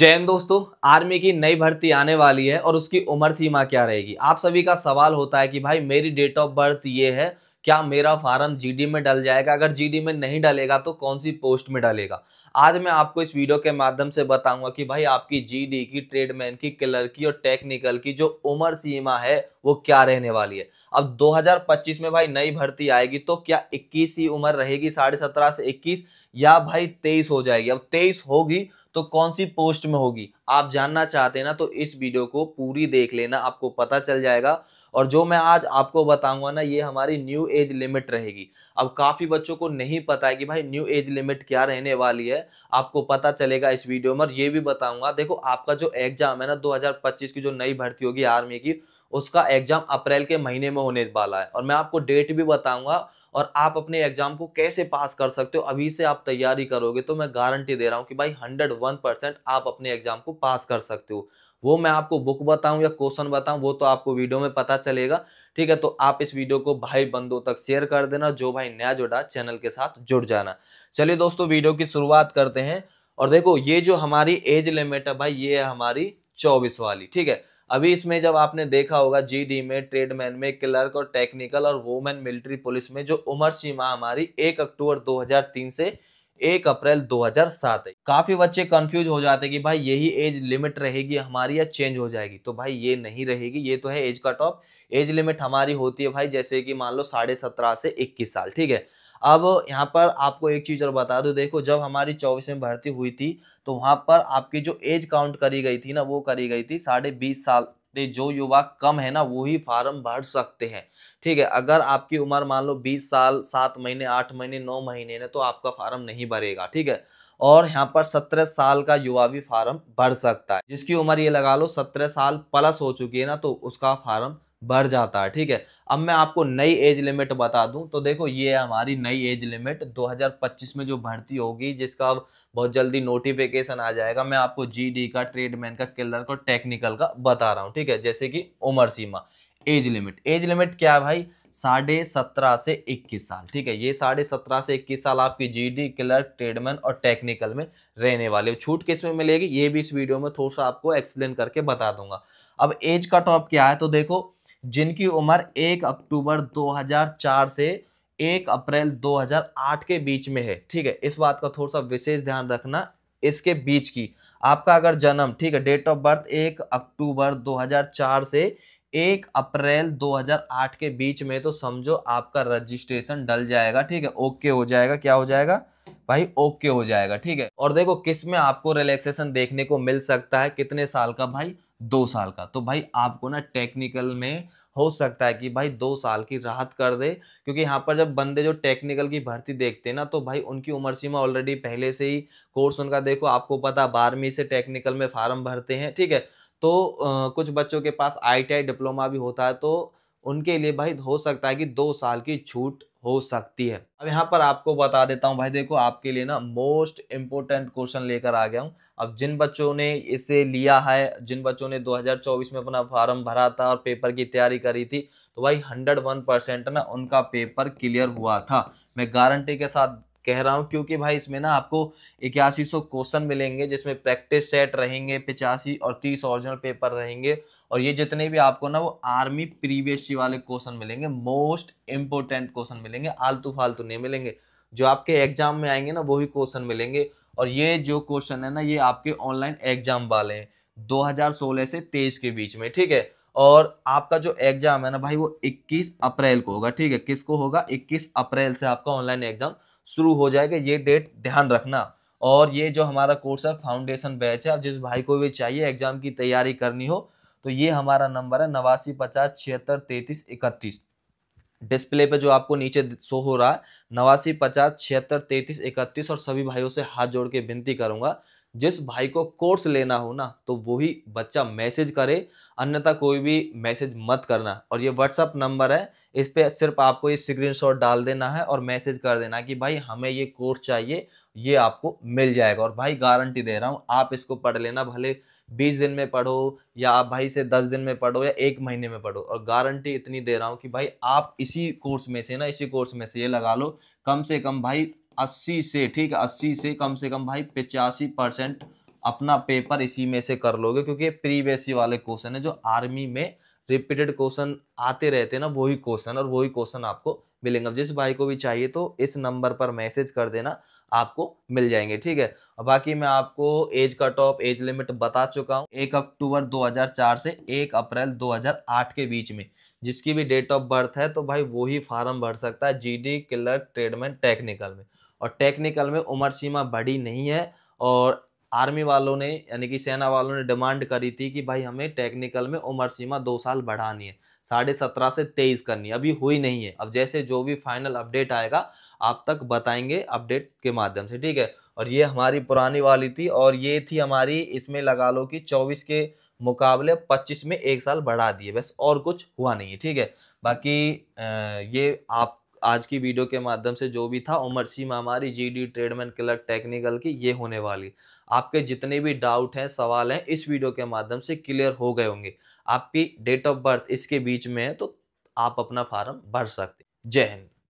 जैन दोस्तों आर्मी की नई भर्ती आने वाली है और उसकी उम्र सीमा क्या रहेगी आप सभी का सवाल होता है कि भाई मेरी डेट ऑफ बर्थ ये है क्या मेरा फार्म जीडी में डल जाएगा अगर जीडी में नहीं डलेगा तो कौन सी पोस्ट में डलेगा आज मैं आपको इस वीडियो के माध्यम से बताऊंगा कि भाई आपकी जीडी की ट्रेडमैन की क्लर की और टेक्निकल की जो उम्र सीमा है वो क्या रहने वाली है अब 2025 में भाई नई भर्ती आएगी तो क्या 21 ही उम्र रहेगी साढ़े सत्रह से 21 या भाई 23 हो जाएगी अब 23 होगी तो कौन सी पोस्ट में होगी आप जानना चाहते हैं ना तो इस वीडियो को पूरी देख लेना आपको पता चल जाएगा और जो मैं आज आपको बताऊंगा ना ये हमारी न्यू एज लिमिट रहेगी अब काफ़ी बच्चों को नहीं पता है कि भाई न्यू एज लिमिट क्या रहने वाली है आपको पता चलेगा इस वीडियो में ये भी बताऊंगा देखो आपका जो एग्ज़ाम है ना 2025 की जो नई भर्ती होगी आर्मी की उसका एग्ज़ाम अप्रैल के महीने में होने वाला है और मैं आपको डेट भी बताऊंगा और आप अपने एग्जाम को कैसे पास कर सकते हो अभी से आप तैयारी करोगे तो मैं गारंटी दे रहा हूँ कि भाई हंड्रेड वन परसेंट आप अपने एग्जाम को पास कर सकते हो वो मैं आपको बुक बताऊं या क्वेश्चन बताऊं वो तो आपको वीडियो में पता चलेगा ठीक है तो आप इस वीडियो को भाई बंदों तक शेयर कर देना जो भाई नया जुड़ा चैनल के साथ जुड़ जाना चलिए दोस्तों वीडियो की शुरुआत करते हैं और देखो ये जो हमारी एज लिमिट है भाई ये है हमारी चौबीस वाली ठीक है अभी इसमें जब आपने देखा होगा जीडी में ट्रेडमैन में क्लर्क और टेक्निकल और वोमेन मिलिट्री पुलिस में जो उम्र सीमा हमारी एक अक्टूबर 2003 से एक अप्रैल 2007 है काफी बच्चे कंफ्यूज हो जाते हैं कि भाई यही एज लिमिट रहेगी हमारी या चेंज हो जाएगी तो भाई ये नहीं रहेगी ये तो है age cut off age limit हमारी होती है भाई जैसे कि मान लो साढ़े सत्रह से इक्कीस साल ठीक है अब यहाँ पर आपको एक चीज़ और बता दो देखो जब हमारी चौबीस में भर्ती हुई थी तो वहाँ पर आपकी जो एज काउंट करी गई थी ना वो करी गई थी साढ़े बीस साल दे जो युवा कम है ना वो ही फार्म भर सकते हैं ठीक है अगर आपकी उम्र मान लो बीस साल सात महीने आठ महीने नौ महीने ना तो आपका फार्म नहीं भरेगा ठीक है और यहाँ पर सत्रह साल का युवा भी फार्म भर सकता है जिसकी उम्र ये लगा लो सत्रह साल प्लस हो चुकी है ना तो उसका फार्म बढ़ जाता है ठीक है अब मैं आपको नई एज लिमिट बता दूं तो देखो ये है हमारी नई एज लिमिट 2025 में जो भर्ती होगी जिसका अब बहुत जल्दी नोटिफिकेशन आ जाएगा मैं आपको जीडी का ट्रेडमैन का किलर का टेक्निकल का बता रहा हूँ ठीक है जैसे कि उम्र सीमा एज लिमिट एज लिमिट क्या है भाई साढ़े सत्रह से इक्कीस साल ठीक है ये साढ़े सत्रह से इक्कीस साल आपकी जीडी क्लर्क ट्रेडमैन और टेक्निकल में रहने वाले हो छूट किस में मिलेगी ये भी इस वीडियो में थोड़ा सा आपको एक्सप्लेन करके बता दूंगा अब एज का टॉप क्या है तो देखो जिनकी उम्र 1 अक्टूबर 2004 से 1 अप्रैल 2008 के बीच में है ठीक है इस बात का थोड़ा सा विशेष ध्यान रखना इसके बीच की आपका अगर जन्म ठीक है डेट ऑफ बर्थ 1 अक्टूबर 2004 से 1 अप्रैल 2008 के बीच में तो समझो आपका रजिस्ट्रेशन डल जाएगा ठीक है ओके हो जाएगा क्या हो जाएगा भाई ओके हो जाएगा ठीक है और देखो किस में आपको रिलैक्सेशन देखने को मिल सकता है कितने साल का भाई दो साल का तो भाई आपको ना टेक्निकल में हो सकता है कि भाई दो साल की राहत कर दे क्योंकि यहाँ पर जब बंदे जो टेक्निकल की भर्ती देखते हैं ना तो भाई उनकी उम्र सीमा ऑलरेडी पहले से ही कोर्स उनका देखो आपको पता बारहवीं से टेक्निकल में फार्म भरते हैं ठीक है तो आ, कुछ बच्चों के पास आई डिप्लोमा भी होता है तो उनके लिए भाई हो सकता है कि दो साल की छूट हो सकती है अब यहाँ पर आपको बता देता हूँ भाई देखो आपके लिए ना मोस्ट इम्पोर्टेंट क्वेश्चन लेकर आ गया हूँ अब जिन बच्चों ने इसे लिया है जिन बच्चों ने 2024 में अपना फॉर्म भरा था और पेपर की तैयारी करी थी तो भाई 101 परसेंट ना उनका पेपर क्लियर हुआ था मैं गारंटी के साथ कह रहा हूँ क्योंकि भाई इसमें ना आपको इक्यासी सौ क्वेश्चन मिलेंगे जिसमें प्रैक्टिस सेट रहेंगे पिचासी और तीस ओरिजिनल पेपर रहेंगे और ये जितने भी आपको ना वो आर्मी प्रीवियस वाले क्वेश्चन मिलेंगे मोस्ट इम्पोर्टेंट क्वेश्चन मिलेंगे आलतू फालतू नहीं मिलेंगे जो आपके एग्जाम में आएंगे ना वही क्वेश्चन मिलेंगे और ये जो क्वेश्चन है ना ये आपके ऑनलाइन एग्जाम वाले हैं 2016 से तेईस के बीच में ठीक है और आपका जो एग्जाम है ना भाई वो 21 अप्रैल को होगा ठीक है किसको होगा 21 अप्रैल से आपका ऑनलाइन एग्जाम शुरू हो जाएगा ये डेट ध्यान रखना और ये जो हमारा कोर्स है फाउंडेशन बैच है अब जिस भाई को भी चाहिए एग्जाम की तैयारी करनी हो तो ये हमारा नंबर है नवासी पचास छिहत्तर तैतीस इकतीस डिस्प्ले पे जो आपको नीचे शो हो रहा है नवासी पचास छिहत्तर तैतीस इकतीस और सभी भाइयों से हाथ जोड़ के विनती करूंगा जिस भाई को कोर्स लेना हो ना तो वही बच्चा मैसेज करे अन्यथा कोई भी मैसेज मत करना और ये व्हाट्सअप नंबर है इस पर सिर्फ आपको ये शॉट डाल देना है और मैसेज कर देना कि भाई हमें ये कोर्स चाहिए ये आपको मिल जाएगा और भाई गारंटी दे रहा हूँ आप इसको पढ़ लेना भले बीस दिन में पढ़ो या आप भाई से दस दिन में पढ़ो या एक महीने में पढ़ो और गारंटी इतनी दे रहा हूँ कि भाई आप इसी कोर्स में से ना इसी कोर्स में से ये लगा लो कम से कम भाई अस्सी से ठीक है अस्सी से कम से कम भाई पिचासी परसेंट अपना पेपर इसी में से कर लोगे क्योंकि प्रीवियस वाले क्वेश्चन है जो आर्मी में रिपीटेड क्वेश्चन आते रहते हैं ना वही क्वेश्चन और वही क्वेश्चन आपको मिलेंगे जिस भाई को भी चाहिए तो इस नंबर पर मैसेज कर देना आपको मिल जाएंगे ठीक है और बाकी मैं आपको age cut off age limit बता चुका हूँ एक अक्टूबर 2004 से एक अप्रैल 2008 के बीच में जिसकी भी डेट ऑफ बर्थ है तो भाई वो ही फार्म भर सकता है GD clerk trade tradesman technical में और टेक्निकल में उम्र सीमा बढ़ी नहीं है और आर्मी वालों ने यानी कि सेना वालों ने डिमांड करी थी कि भाई हमें टेक्निकल में उम्र सीमा दो साल बढ़ानी है साढ़े सत्रह से तेईस करनी है अभी हुई नहीं है अब जैसे जो भी फाइनल अपडेट आएगा आप तक बताएंगे अपडेट के माध्यम से ठीक है और ये हमारी पुरानी वाली थी और ये थी हमारी इसमें लगा लो कि चौबीस के मुकाबले पच्चीस में एक साल बढ़ा दिए बस और कुछ हुआ नहीं है ठीक है बाकी ये आप आज की वीडियो के माध्यम से जो भी था उमर सीमा हमारी डी ट्रेडमैन क्लर्क टेक्निकल की ये होने वाली आपके जितने भी डाउट हैं सवाल हैं इस वीडियो के माध्यम से क्लियर हो गए होंगे आपकी डेट ऑफ बर्थ इसके बीच में है तो आप अपना फार्म भर सकते जय हिंद